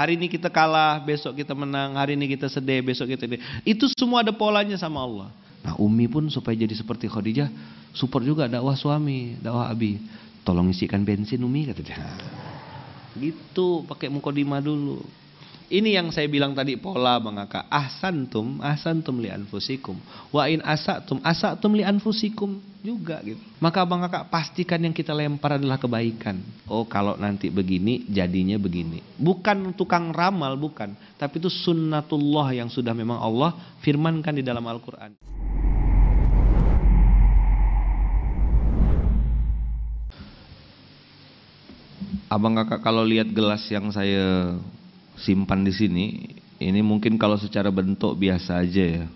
hari ini kita kalah, besok kita menang, hari ini kita sedih, besok kita sedih. Itu semua ada polanya sama Allah. Nah Umi pun supaya jadi seperti Khadijah, support juga dakwah suami, dakwah Abi. Tolong isikan bensin Umi kata dia. Gitu pakai mukodima dulu. Ini yang saya bilang tadi pola mengaka ahsantum ahsantum li anfusikum wa in asatum asatum li anfusikum juga gitu. Maka Bang Kakak pastikan yang kita lempar adalah kebaikan. Oh, kalau nanti begini jadinya begini. Bukan tukang ramal bukan, tapi itu sunnatullah yang sudah memang Allah firmankan di dalam Al-Qur'an. Abang kakak kalau lihat gelas yang saya simpan di sini. Ini mungkin kalau secara bentuk biasa aja ya.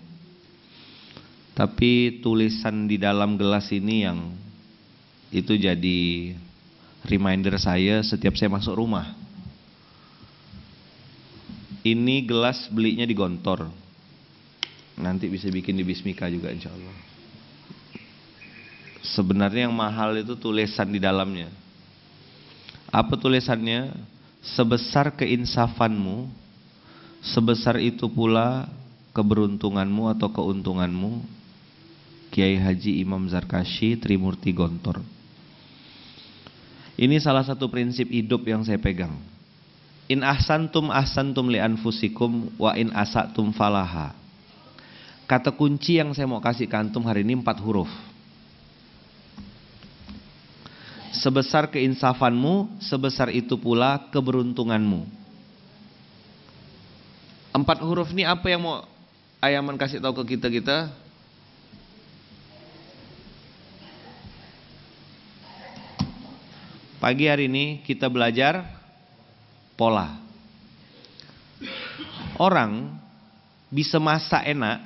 Tapi tulisan di dalam gelas ini yang itu jadi reminder saya setiap saya masuk rumah. Ini gelas belinya di Gontor. Nanti bisa bikin di Bismika juga insya Allah. Sebenarnya yang mahal itu tulisan di dalamnya. Apa tulisannya? sebesar keinsafanmu, sebesar itu pula keberuntunganmu atau keuntunganmu. Kiai Haji Imam Zarkashi Trimurti Gontor. Ini salah satu prinsip hidup yang saya pegang. In ahsantum ahsantum li anfusikum wa in asatum falaha. Kata kunci yang saya mau kasih kantum hari ini empat huruf sebesar keinsafanmu, sebesar itu pula keberuntunganmu. Empat huruf ini apa yang mau Ayaman kasih tahu ke kita kita? Pagi hari ini kita belajar pola. Orang bisa masak enak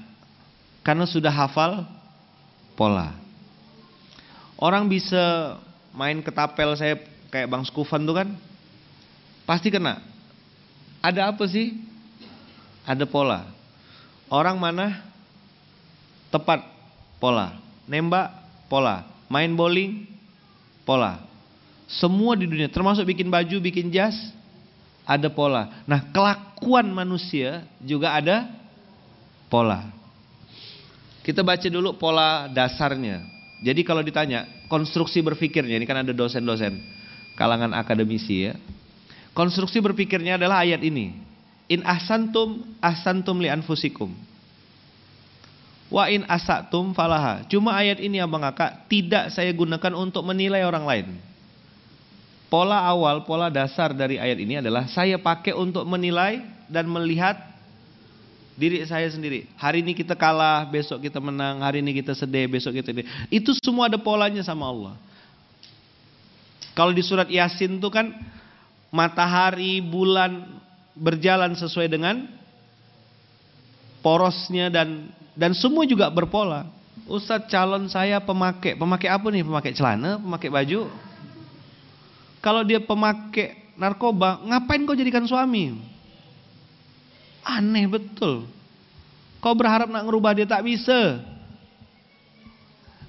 karena sudah hafal pola. Orang bisa main ke tapel saya kayak Bang Skufan tuh kan pasti kena. Ada apa sih? Ada pola. Orang mana tepat pola, nembak pola, main bowling pola. Semua di dunia termasuk bikin baju, bikin jas ada pola. Nah, kelakuan manusia juga ada pola. Kita baca dulu pola dasarnya. Jadi kalau ditanya konstruksi berpikirnya ini kan ada dosen-dosen kalangan akademisi ya. Konstruksi berpikirnya adalah ayat ini. In ahsantum ahsantum li anfusikum. Wa in asatum falaha. Cuma ayat ini Abang Kakak tidak saya gunakan untuk menilai orang lain. Pola awal, pola dasar dari ayat ini adalah saya pakai untuk menilai dan melihat diri saya sendiri. Hari ini kita kalah, besok kita menang, hari ini kita sedih, besok kita sedih. Itu semua ada polanya sama Allah. Kalau di surat Yasin tuh kan matahari, bulan berjalan sesuai dengan porosnya dan dan semua juga berpola. Ustadz calon saya pemakai, pemakai apa nih? Pemakai celana, pemakai baju. Kalau dia pemakai narkoba, ngapain kau jadikan suami? Aneh betul. Kau berharap nak ngerubah dia tak bisa.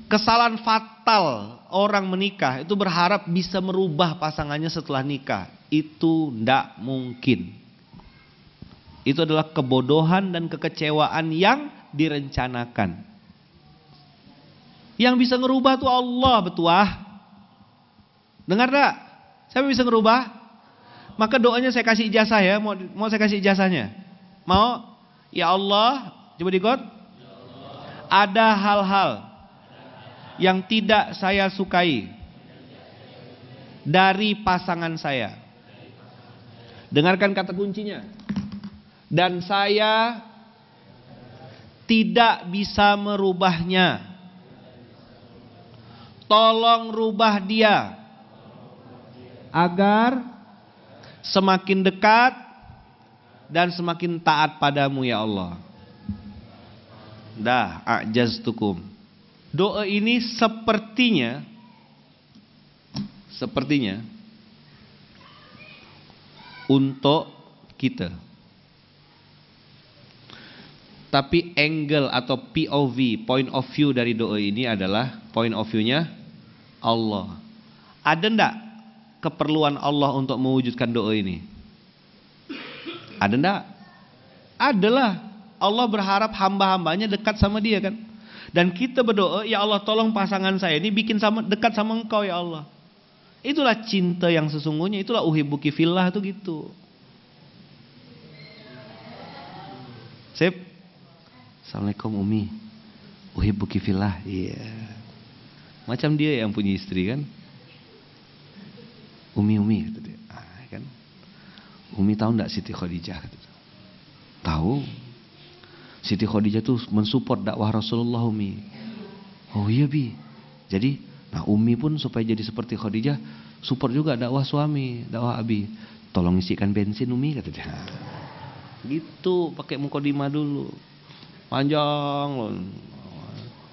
Kesalahan fatal orang menikah itu berharap bisa merubah pasangannya setelah nikah. Itu tidak mungkin. Itu adalah kebodohan dan kekecewaan yang direncanakan. Yang bisa ngerubah tuh Allah betuah. Dengar tak? Siapa bisa ngerubah? Maka doanya saya kasih ijazah ya. Mau, mau saya kasih ijazahnya? Mau? Ya Allah, coba diikut. Ada hal-hal yang tidak saya sukai dari pasangan saya. Dengarkan kata kuncinya. Dan saya tidak bisa merubahnya. Tolong rubah dia agar semakin dekat dan semakin taat padamu ya Allah. Dah a'jaztukum. Doa ini sepertinya sepertinya untuk kita. Tapi angle atau POV, point of view dari doa ini adalah point of view-nya Allah. Ada ndak keperluan Allah untuk mewujudkan doa ini? Ada ndak? Adalah Allah berharap hamba-hambanya dekat sama dia kan. Dan kita berdoa, ya Allah tolong pasangan saya ini bikin sama dekat sama engkau ya Allah. Itulah cinta yang sesungguhnya, itulah uhibbuki fillah tuh gitu. Sip. Assalamualaikum Umi. Uhibbuki fillah. Iya. Yeah. Macam dia yang punya istri kan. Umi-umi gitu. Umi tahu nggak Siti Khadijah? Tahu. Siti Khadijah tuh mensupport dakwah Rasulullah Umi. Oh iya bi. Jadi, nah Umi pun supaya jadi seperti Khadijah, support juga dakwah suami, dakwah Abi. Tolong isikan bensin Umi kata dia. Gitu, pakai mukodima dulu. Panjang loh.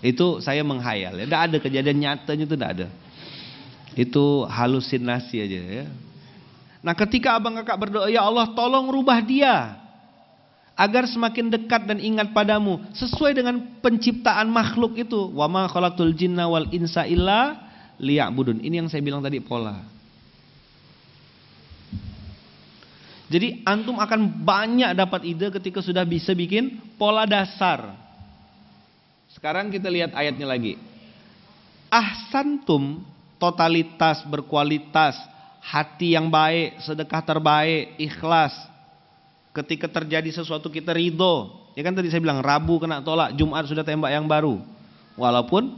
Itu saya menghayal. Tidak ya. ada kejadian nyatanya itu tidak ada. Itu halusinasi aja ya. Nah ketika abang kakak berdoa, ya Allah tolong rubah dia. Agar semakin dekat dan ingat padamu. Sesuai dengan penciptaan makhluk itu. Wa ma khalaqtul jinna wal insa illa budun Ini yang saya bilang tadi pola. Jadi antum akan banyak dapat ide ketika sudah bisa bikin pola dasar. Sekarang kita lihat ayatnya lagi. Ahsantum totalitas berkualitas hati yang baik, sedekah terbaik, ikhlas. Ketika terjadi sesuatu kita ridho. Ya kan tadi saya bilang Rabu kena tolak, Jumat sudah tembak yang baru. Walaupun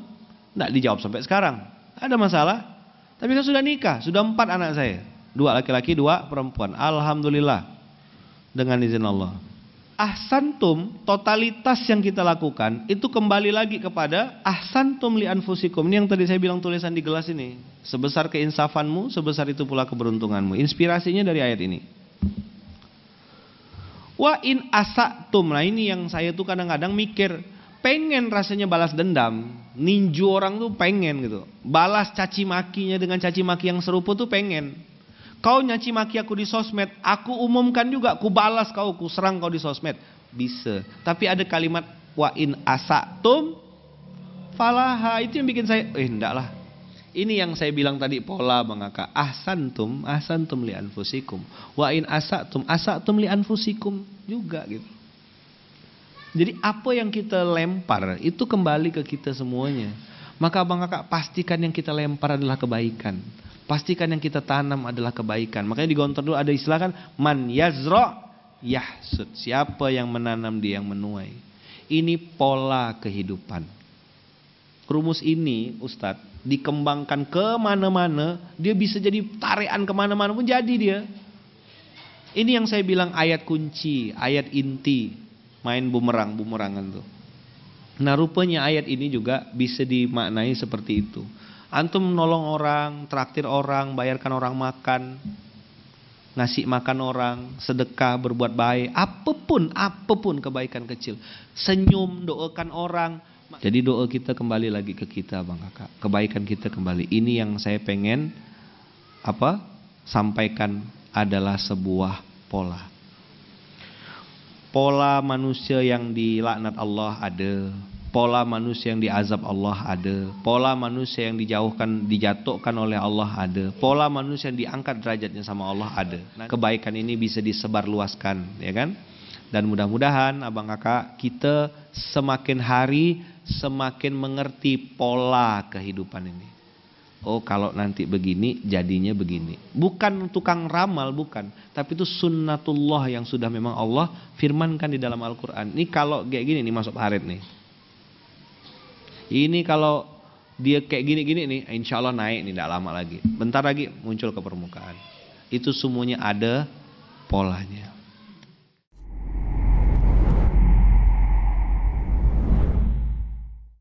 tidak dijawab sampai sekarang. Ada masalah. Tapi kan sudah nikah, sudah empat anak saya. Dua laki-laki, dua perempuan. Alhamdulillah. Dengan izin Allah ahsantum, totalitas yang kita lakukan itu kembali lagi kepada ahsantum li anfusikum. Ini yang tadi saya bilang tulisan di gelas ini. Sebesar keinsafanmu, sebesar itu pula keberuntunganmu. Inspirasinya dari ayat ini. Wa in asatum. Nah ini yang saya tuh kadang-kadang mikir, pengen rasanya balas dendam. Ninju orang tuh pengen gitu. Balas caci makinya dengan caci maki yang serupa tuh pengen. Kau nyaci maki aku di sosmed, aku umumkan juga, aku balas kau, aku serang kau di sosmed. Bisa. Tapi ada kalimat wa in asatum falaha. Itu yang bikin saya, eh enggak Ini yang saya bilang tadi pola Bang tum Ahsantum, ahsantum li anfusikum. Wa in asatum, asatum li anfusikum juga gitu. Jadi apa yang kita lempar itu kembali ke kita semuanya. Maka Bang Kakak pastikan yang kita lempar adalah kebaikan. Pastikan yang kita tanam adalah kebaikan. Makanya di Gontor dulu ada istilah kan man yazra yahsud. Siapa yang menanam dia yang menuai. Ini pola kehidupan. Rumus ini Ustadz dikembangkan kemana-mana, dia bisa jadi tarian kemana-mana pun jadi dia. Ini yang saya bilang ayat kunci, ayat inti main bumerang, bumerangan tuh. Nah rupanya ayat ini juga bisa dimaknai seperti itu. Antum nolong orang, traktir orang, bayarkan orang makan, ngasih makan orang, sedekah, berbuat baik, apapun, apapun kebaikan kecil. Senyum, doakan orang. Jadi doa kita kembali lagi ke kita Bang Kakak. Kebaikan kita kembali. Ini yang saya pengen apa? sampaikan adalah sebuah pola. Pola manusia yang dilaknat Allah ada Pola manusia yang diazab Allah ada, pola manusia yang dijauhkan, dijatuhkan oleh Allah ada, pola manusia yang diangkat derajatnya sama Allah ada. Nah, kebaikan ini bisa disebarluaskan, ya kan? Dan mudah-mudahan abang kakak kita semakin hari semakin mengerti pola kehidupan ini. Oh kalau nanti begini jadinya begini. Bukan tukang ramal bukan. Tapi itu sunnatullah yang sudah memang Allah firmankan di dalam Al-Quran. Ini kalau kayak gini nih masuk harit nih. Ini kalau dia kayak gini-gini nih, insya Allah naik nih, tidak lama lagi. Bentar lagi muncul ke permukaan. Itu semuanya ada polanya.